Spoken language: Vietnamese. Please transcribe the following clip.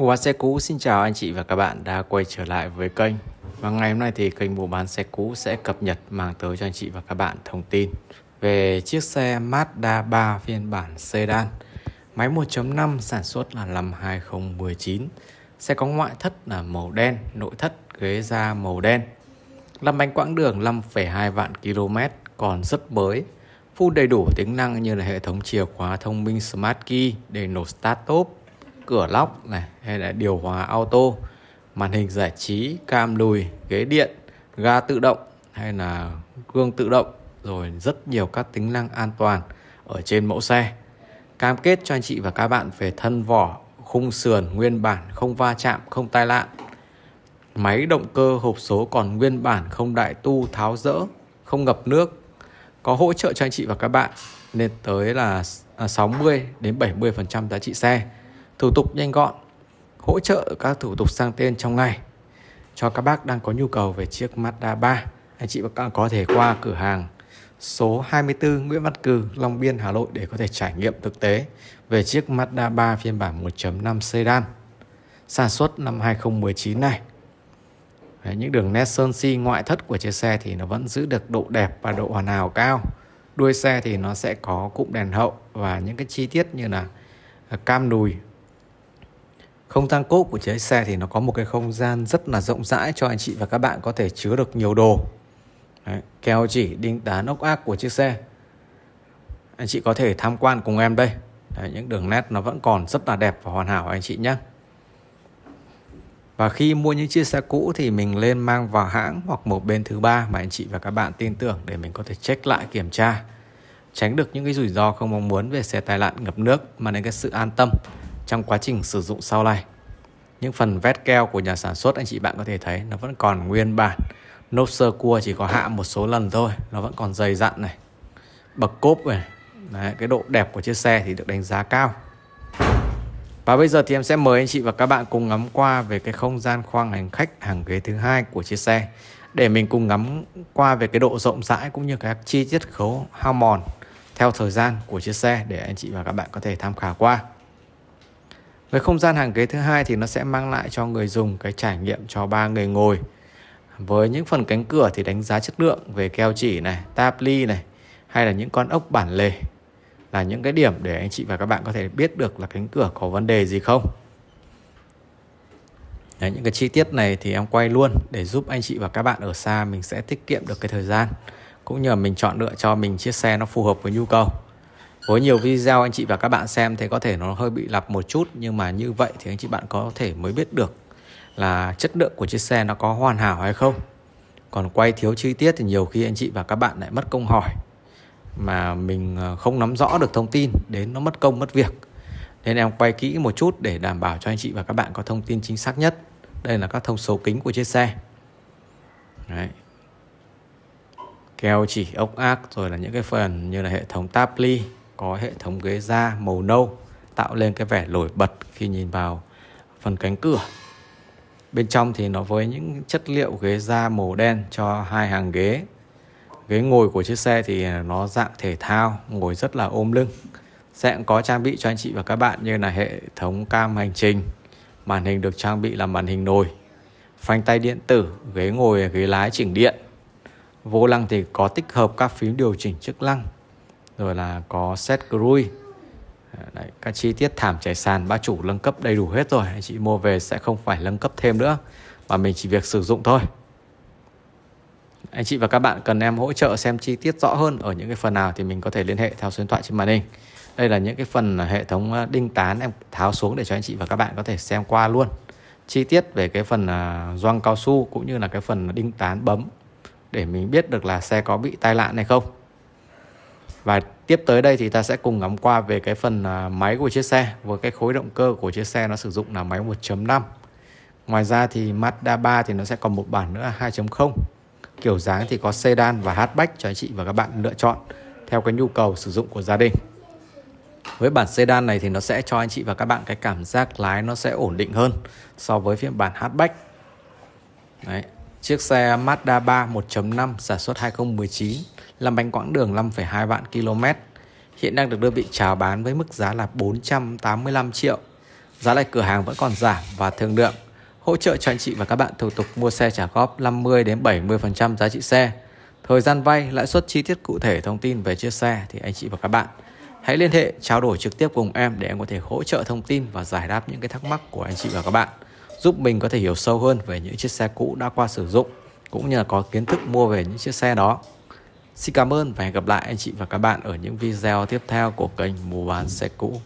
Mua bán xe cũ xin chào anh chị và các bạn đã quay trở lại với kênh Và ngày hôm nay thì kênh mua bán xe cũ sẽ cập nhật mang tới cho anh chị và các bạn thông tin Về chiếc xe Mazda 3 phiên bản sedan Máy 1.5 sản xuất là năm 2019 Xe có ngoại thất là màu đen, nội thất ghế da màu đen Làm bánh quãng đường 5,2 vạn km còn rất mới Full đầy đủ tính năng như là hệ thống chìa khóa thông minh Smart Key để nổ start top cửa lóc này hay là điều hòa auto màn hình giải trí cam lùi ghế điện ga tự động hay là gương tự động rồi rất nhiều các tính năng an toàn ở trên mẫu xe cam kết cho anh chị và các bạn về thân vỏ khung sườn nguyên bản không va chạm không tai nạn máy động cơ hộp số còn nguyên bản không đại tu tháo rỡ không ngập nước có hỗ trợ cho anh chị và các bạn lên tới là 60 à, đến 70% giá trị xe thủ tục nhanh gọn, hỗ trợ các thủ tục sang tên trong ngày cho các bác đang có nhu cầu về chiếc Mazda 3. Anh chị và các bạn có thể qua cửa hàng số 24 Nguyễn Văn Cừ, Long Biên, Hà Nội để có thể trải nghiệm thực tế về chiếc Mazda 3 phiên bản 1.5 sedan sản xuất năm 2019 này. Đấy, những đường nét sơn si ngoại thất của chiếc xe thì nó vẫn giữ được độ đẹp và độ hoàn hảo cao. Đuôi xe thì nó sẽ có cụm đèn hậu và những cái chi tiết như là cam đùi không thang cốp của chiếc xe thì nó có một cái không gian rất là rộng rãi cho anh chị và các bạn có thể chứa được nhiều đồ. Đấy, keo chỉ đinh tán ốc ác của chiếc xe. Anh chị có thể tham quan cùng em đây. Đấy, những đường nét nó vẫn còn rất là đẹp và hoàn hảo anh chị nhé. Và khi mua những chiếc xe cũ thì mình lên mang vào hãng hoặc một bên thứ ba mà anh chị và các bạn tin tưởng để mình có thể check lại kiểm tra. Tránh được những cái rủi ro không mong muốn về xe tai nạn ngập nước mà đến cái sự an tâm trong quá trình sử dụng sau này. Những phần vét keo của nhà sản xuất anh chị bạn có thể thấy nó vẫn còn nguyên bản. nốt sơ cua chỉ có hạ một số lần thôi, nó vẫn còn dày dặn này. Bậc cốp này, Đấy, cái độ đẹp của chiếc xe thì được đánh giá cao. Và bây giờ thì em sẽ mời anh chị và các bạn cùng ngắm qua về cái không gian khoang hành khách hàng ghế thứ hai của chiếc xe để mình cùng ngắm qua về cái độ rộng rãi cũng như các chi tiết khấu hao mòn theo thời gian của chiếc xe để anh chị và các bạn có thể tham khảo qua với không gian hàng ghế thứ hai thì nó sẽ mang lại cho người dùng cái trải nghiệm cho ba người ngồi với những phần cánh cửa thì đánh giá chất lượng về keo chỉ này táp ly này hay là những con ốc bản lề là những cái điểm để anh chị và các bạn có thể biết được là cánh cửa có vấn đề gì không Đấy, những cái chi tiết này thì em quay luôn để giúp anh chị và các bạn ở xa mình sẽ tiết kiệm được cái thời gian cũng nhờ mình chọn lựa cho mình chiếc xe nó phù hợp với nhu cầu với nhiều video anh chị và các bạn xem thì có thể nó hơi bị lặp một chút nhưng mà như vậy thì anh chị bạn có thể mới biết được là chất lượng của chiếc xe nó có hoàn hảo hay không còn quay thiếu chi tiết thì nhiều khi anh chị và các bạn lại mất công hỏi mà mình ờ, không nắm rõ được thông tin đến nó mất công mất việc nên em quay kỹ một chút để đảm bảo cho anh chị và các bạn có thông tin chính xác nhất đây là các thông số kính của chiếc xe Đấy. keo chỉ ốc ác rồi là những cái phần như là hệ thống táp ly có hệ thống ghế da màu nâu tạo lên cái vẻ nổi bật khi nhìn vào phần cánh cửa bên trong thì nó với những chất liệu ghế da màu đen cho hai hàng ghế ghế ngồi của chiếc xe thì nó dạng thể thao ngồi rất là ôm lưng sẽ có trang bị cho anh chị và các bạn như là hệ thống cam hành trình màn hình được trang bị là màn hình nồi phanh tay điện tử ghế ngồi ghế lái chỉnh điện vô lăng thì có tích hợp các phím điều chỉnh chức năng rồi là có set grui ờ, Đấy, các chi tiết thảm trải sàn ba chủ nâng cấp đầy đủ hết rồi anh chị mua về sẽ không phải nâng cấp thêm nữa mà mình chỉ việc sử dụng thôi anh chị và các bạn cần em hỗ trợ xem chi tiết rõ hơn ở những cái phần nào thì mình có thể liên hệ theo số điện thoại trên màn hình đây là những cái phần hệ thống ờ, đinh tán em tháo xuống để cho anh chị và các bạn có thể xem qua luôn chi tiết về cái phần doang ờ, cao su cũng như là cái phần đinh tán bấm để mình biết được là xe có bị tai nạn hay không và tiếp tới đây thì ta sẽ cùng ngắm qua về cái phần à, máy của chiếc xe với cái khối động cơ của chiếc xe nó sử dụng là máy 1.5 ngoài ra thì Mazda 3 thì nó sẽ còn một bản nữa là 2.0 kiểu dáng thì có sedan và hatchback cho anh chị và các bạn lựa chọn theo cái nhu cầu sử dụng của gia đình với bản sedan này thì nó sẽ cho anh chị và các bạn cái cảm giác lái nó sẽ ổn định hơn so với phiên bản hatchback Đấy. chiếc xe Mazda 3 1.5 sản xuất 2019 làm bánh quãng đường 5,2 vạn km. Hiện đang được đơn vị chào bán với mức giá là 485 triệu. Giá lại cửa hàng vẫn còn giảm và thương lượng. Hỗ trợ cho anh chị và các bạn thủ tục mua xe trả góp 50 đến 70% giá trị xe. Thời gian vay, lãi suất chi tiết cụ thể thông tin về chiếc xe thì anh chị và các bạn hãy liên hệ trao đổi trực tiếp cùng em để em có thể hỗ trợ thông tin và giải đáp những cái thắc mắc của anh chị và các bạn giúp mình có thể hiểu sâu hơn về những chiếc xe cũ đã qua sử dụng cũng như là có kiến thức mua về những chiếc xe đó Xin cảm ơn và hẹn gặp lại anh chị và các bạn ở những video tiếp theo của kênh Mua bán xe cũ.